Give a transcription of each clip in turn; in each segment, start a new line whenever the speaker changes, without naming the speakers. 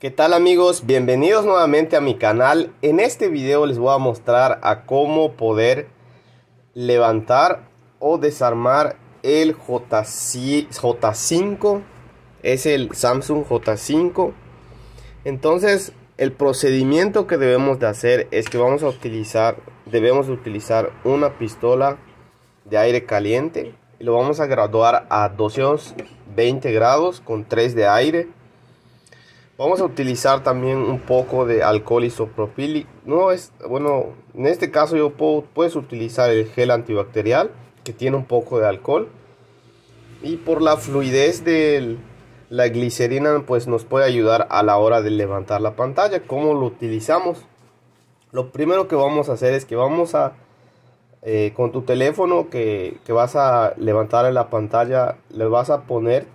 ¿Qué tal amigos? Bienvenidos nuevamente a mi canal. En este video les voy a mostrar a cómo poder levantar o desarmar el J 5 Es el Samsung J5. Entonces el procedimiento que debemos de hacer es que vamos a utilizar, debemos utilizar una pistola de aire caliente. Y lo vamos a graduar a 220 grados con 3 de aire Vamos a utilizar también un poco de alcohol isopropílico. No es, bueno, en este caso yo puedes utilizar el gel antibacterial que tiene un poco de alcohol. Y por la fluidez de la glicerina pues nos puede ayudar a la hora de levantar la pantalla. ¿Cómo lo utilizamos? Lo primero que vamos a hacer es que vamos a eh, con tu teléfono que, que vas a levantar en la pantalla le vas a poner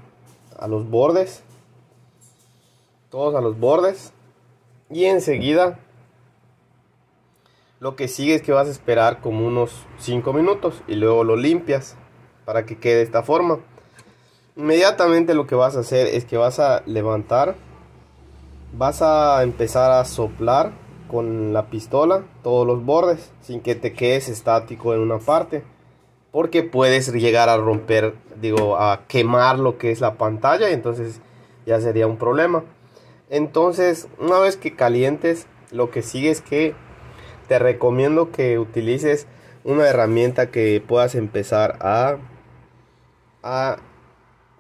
a los bordes todos a los bordes. Y enseguida lo que sigue es que vas a esperar como unos 5 minutos y luego lo limpias para que quede de esta forma. Inmediatamente lo que vas a hacer es que vas a levantar, vas a empezar a soplar con la pistola todos los bordes sin que te quedes estático en una parte porque puedes llegar a romper, digo, a quemar lo que es la pantalla y entonces ya sería un problema. Entonces, una vez que calientes, lo que sigue es que te recomiendo que utilices una herramienta que puedas empezar a, a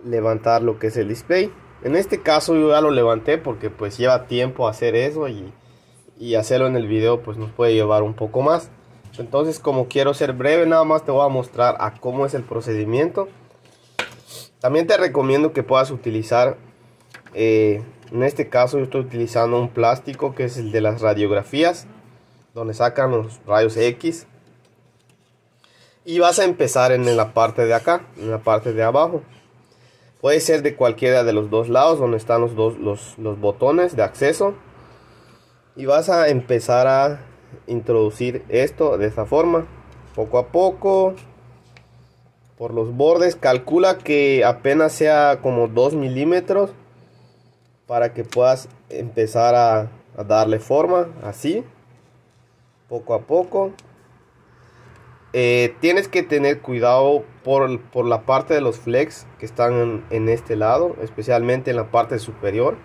levantar lo que es el display. En este caso yo ya lo levanté porque pues lleva tiempo hacer eso y, hacerlo en el video pues nos puede llevar un poco más. Entonces como quiero ser breve nada más te voy a mostrar a cómo es el procedimiento. También te recomiendo que puedas utilizar eh, en este caso yo estoy utilizando un plástico que es el de las radiografías, donde sacan los rayos X. Y vas a empezar en la parte de acá, en la parte de abajo. Puede ser de cualquiera de los dos lados donde están los, dos, los, botones de acceso. Y vas a empezar a introducir esto de esta forma, poco a poco por los bordes calcula que apenas sea como 2 milímetros para que puedas empezar a, darle forma así poco a poco eh, tienes que tener cuidado por, la parte de los flex que están en, en, este lado, especialmente en la parte superior.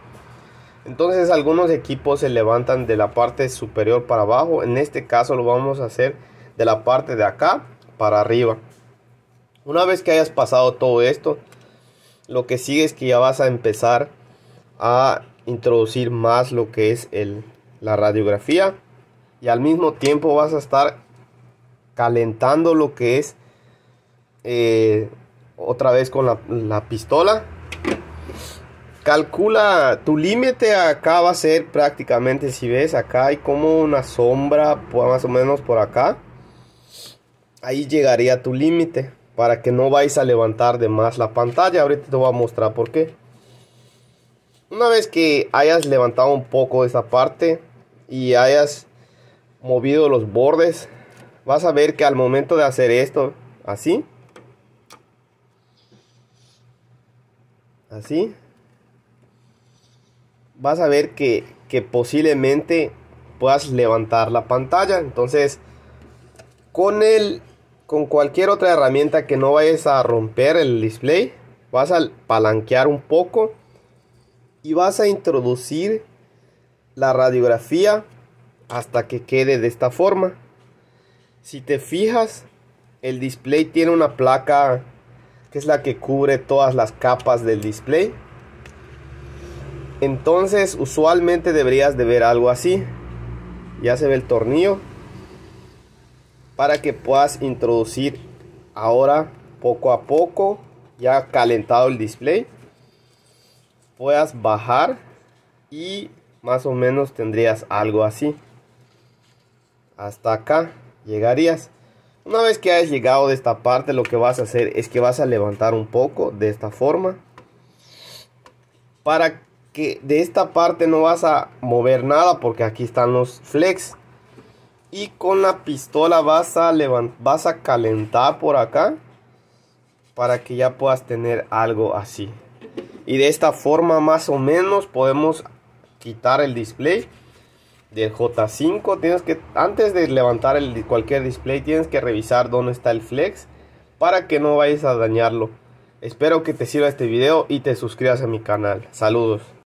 Entonces algunos equipos se levantan de la parte superior para abajo. En este caso lo vamos a hacer de la parte de acá para arriba. Una vez que hayas pasado todo esto, lo que sigue es que ya vas a empezar a introducir más lo que es la radiografía y al mismo tiempo vas a estar calentando lo que es eh, otra vez con la, la pistola calcula tu límite acá va a ser prácticamente si ves acá hay como una sombra pues, más o menos por acá ahí llegaría tu límite para que no vais a levantar de más la pantalla ahorita te voy a mostrar por qué una vez que hayas levantado un poco esta parte y hayas movido los bordes, vas a ver que al momento de hacer esto, así, así, vas a ver que, que posiblemente puedas levantar la pantalla. Entonces, con el con cualquier otra herramienta que no vayas a romper el display, vas a palanquear un poco y vas a introducir la radiografía hasta que quede de esta forma. Si te fijas, el display tiene una placa que es la que cubre todas las capas del display. Entonces, usualmente deberías de ver algo así. Ya se ve el tornillo para que puedas introducir ahora poco a poco ya calentado el display puedas bajar y más o menos tendrías algo así. Hasta acá llegarías. Una vez que hayas llegado de esta parte, lo que vas a hacer es que vas a levantar un poco de esta forma. Para que de esta parte no vas a mover nada porque aquí están los flex. Y con la pistola vas a, vas a calentar por acá para que ya puedas tener algo así y de esta forma más o menos podemos quitar el display del J5 tienes que antes de levantar cualquier display tienes que revisar dónde está el flex para que no vayas a dañarlo espero que te sirva este video y te suscribas a mi canal saludos